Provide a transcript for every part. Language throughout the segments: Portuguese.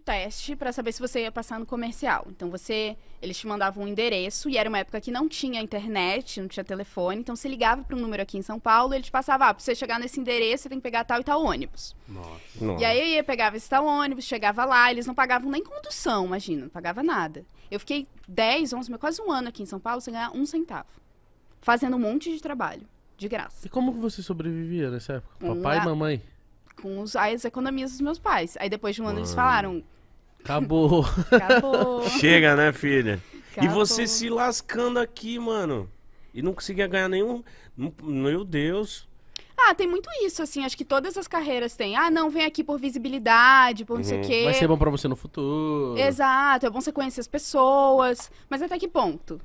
teste para saber se você ia passar no comercial. Então você, eles te mandavam um endereço e era uma época que não tinha internet, não tinha telefone, então você ligava para um número aqui em São Paulo, e ele te passava, ah, para você chegar nesse endereço, você tem que pegar tal e tal ônibus. Nossa. E aí eu ia pegava esse tal ônibus, chegava lá, eles não pagavam nem condução, imagina, não pagava nada. Eu fiquei 10, 11, quase um ano aqui em São Paulo sem ganhar um centavo, fazendo um monte de trabalho, de graça. E como você sobrevivia nessa época? Papai e mamãe? com os, as economias dos meus pais. Aí depois de um ano eles falaram. Acabou. Acabou. Chega, né, filha? Acabou. E você se lascando aqui, mano. E não conseguia ganhar nenhum. Meu Deus. Ah, tem muito isso, assim. Acho que todas as carreiras têm. Ah, não, vem aqui por visibilidade, por não sei o uhum. quê. Vai ser bom pra você no futuro. Exato, é bom você conhecer as pessoas. Mas até que ponto?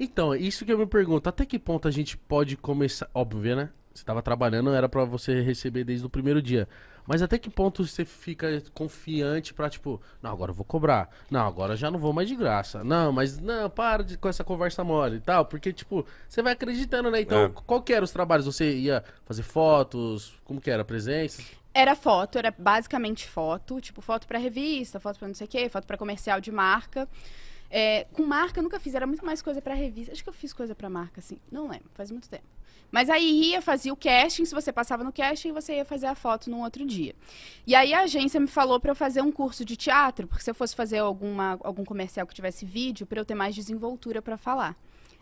Então, isso que eu me pergunto. Até que ponto a gente pode começar. Óbvio, né? Você estava trabalhando, era para você receber desde o primeiro dia. Mas até que ponto você fica confiante para tipo, não, agora eu vou cobrar. Não, agora já não vou mais de graça. Não, mas não, para de, com essa conversa mole e tal, porque tipo, você vai acreditando, né? Então, é. qual que era os trabalhos? Você ia fazer fotos? Como que era a presença? Era foto, era basicamente foto, tipo foto para revista, foto para não sei o quê, foto para comercial de marca. É, com marca eu nunca fiz, era muito mais coisa para revista. Acho que eu fiz coisa para marca, assim. Não lembro, faz muito tempo. Mas aí ia, fazia o casting, se você passava no casting, você ia fazer a foto num outro dia. E aí a agência me falou para eu fazer um curso de teatro, porque se eu fosse fazer alguma, algum comercial que tivesse vídeo, para eu ter mais desenvoltura para falar.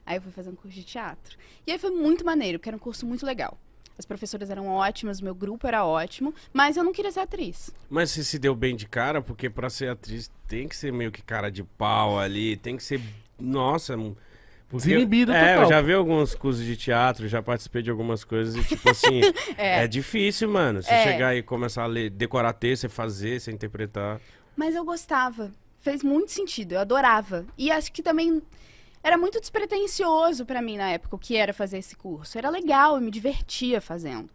Aí eu fui fazer um curso de teatro. E aí foi muito maneiro, porque era um curso muito legal. As professoras eram ótimas, meu grupo era ótimo, mas eu não queria ser atriz. Mas você se deu bem de cara, porque para ser atriz tem que ser meio que cara de pau ali, tem que ser. Nossa. Porque, Desinibido é, total. eu já vi alguns cursos de teatro, já participei de algumas coisas e, tipo assim, é. é. difícil, mano. Você é. chegar e começar a ler, decorar texto, você fazer, você interpretar. Mas eu gostava. Fez muito sentido, eu adorava. E acho que também era muito despretensioso para mim na época o que era fazer esse curso. Era legal, eu me divertia fazendo.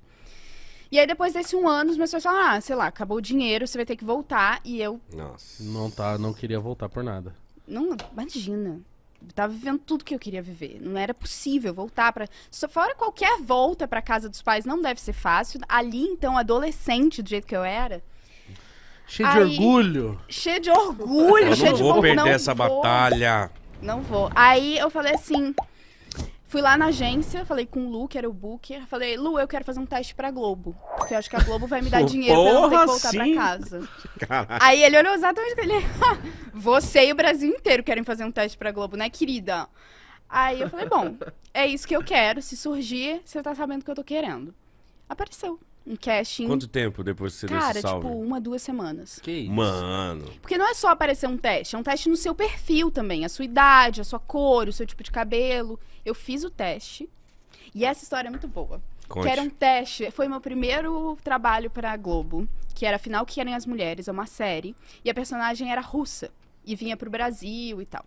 E aí, depois desse um ano, os meus pais falaram, ah, sei lá, acabou o dinheiro, você vai ter que voltar. E eu. Nossa. Não tá, não queria voltar por nada. Não, imagina. Eu tava vivendo tudo que eu queria viver. Não era possível voltar para Fora qualquer volta para casa dos pais, não deve ser fácil. Ali, então, adolescente, do jeito que eu era. Cheio aí... de orgulho. Cheio de orgulho, eu não vou perder não essa vou. batalha não vou. Aí eu falei assim, fui lá na agência, falei com o Lu, que era o booker, falei, Lu, eu quero fazer um teste pra Globo, porque eu acho que a Globo vai me dar dinheiro pra eu não ter que voltar sim. pra casa. Caraca. Aí ele olhou exatamente ele, você e o Brasil inteiro querem fazer um teste pra Globo, né, querida? Aí eu falei, bom, é isso que eu quero, se surgir, você tá sabendo o que eu tô querendo. Apareceu um casting. Quanto tempo depois que você Cara, desse tipo, salve? tipo, uma, duas semanas. Que isso? Mano. Porque não é só aparecer um teste, é um teste no seu perfil também. A sua idade, a sua cor, o seu tipo de cabelo. Eu fiz o teste. E essa história é muito boa. Conte. Que era um teste. Foi meu primeiro trabalho pra Globo. Que era Afinal Que Querem as Mulheres, é uma série. E a personagem era russa. E vinha pro Brasil e tal.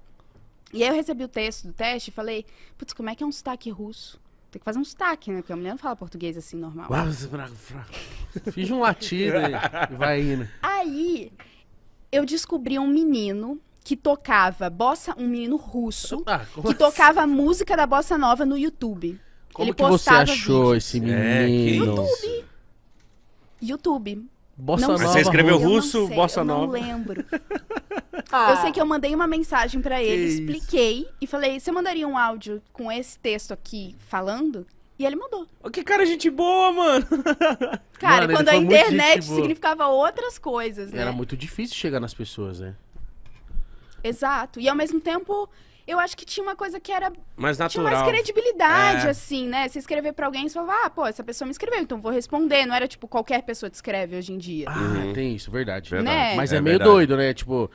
E aí eu recebi o texto do teste e falei, putz, como é que é um sotaque russo? Tem que fazer um sotaque, né? Porque a mulher não fala português assim normal. Fiz um latido e vai indo. Aí eu descobri um menino que tocava bossa, um menino russo, ah, que assim? tocava música da bossa nova no YouTube. Como Ele que você achou vídeos. esse é, menino? YouTube. YouTube. Bossa não, nova. Você escreveu russo, bossa não nova. Não lembro. Ah. Eu sei que eu mandei uma mensagem para ele, expliquei e falei: você mandaria um áudio com esse texto aqui falando? E ele mandou. Que cara, gente boa, mano! Cara, mano, quando a internet significava outras coisas, né? Era muito difícil chegar nas pessoas, né? Exato. E ao mesmo tempo, eu acho que tinha uma coisa que era. Mais natural. Tinha mais credibilidade, é. assim, né? Se escrever pra alguém, você falar ah, pô, essa pessoa me escreveu, então vou responder. Não era tipo qualquer pessoa te escreve hoje em dia. Ah, uhum. tem isso, verdade. verdade. Né? Mas é, é meio verdade. doido, né? Tipo,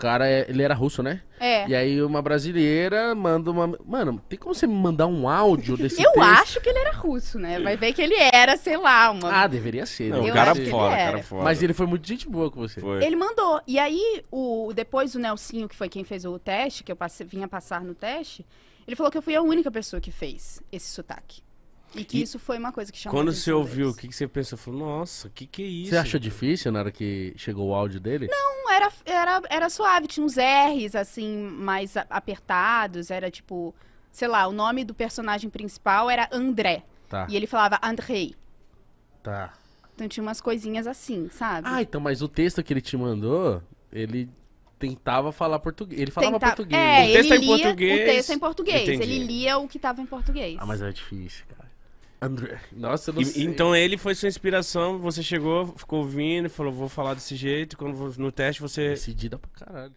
cara, é, ele era russo, né? É. E aí uma brasileira manda uma. Mano, tem como você me mandar um áudio desse Eu texto? acho que ele era russo, né? Vai ver que ele era, sei lá, uma. Ah, deveria ser. Não, né? o cara fora, cara fora. Mas ele foi muito gente boa com você. Foi. Ele mandou. E aí, o... depois o Nelsinho, que foi quem fez o teste, que eu passe... vinha passar no teste, ele falou que eu fui a única pessoa que fez esse sotaque. E que e isso foi uma coisa que chamou Quando você ouviu, o que, que você pensou? Falou, nossa, o que, que é isso? Você achou difícil na hora que chegou o áudio dele? Não, era, era, era suave, tinha uns R's, assim, mais apertados, era tipo, sei lá, o nome do personagem principal era André. Tá. E ele falava Andrei. Tá. Então tinha umas coisinhas assim, sabe? Ah, então, mas o texto que ele te mandou, ele tentava falar português. Ele falava Tenta... português. É, o texto ele é em lia português. O texto é em português. Entendi. Ele lia o que estava em português. Ah, mas é difícil, cara. André. Nossa, eu não e, sei. Então ele foi sua inspiração, você chegou, ficou ouvindo, falou, vou falar desse jeito, quando no teste você. Decidida pra caralho.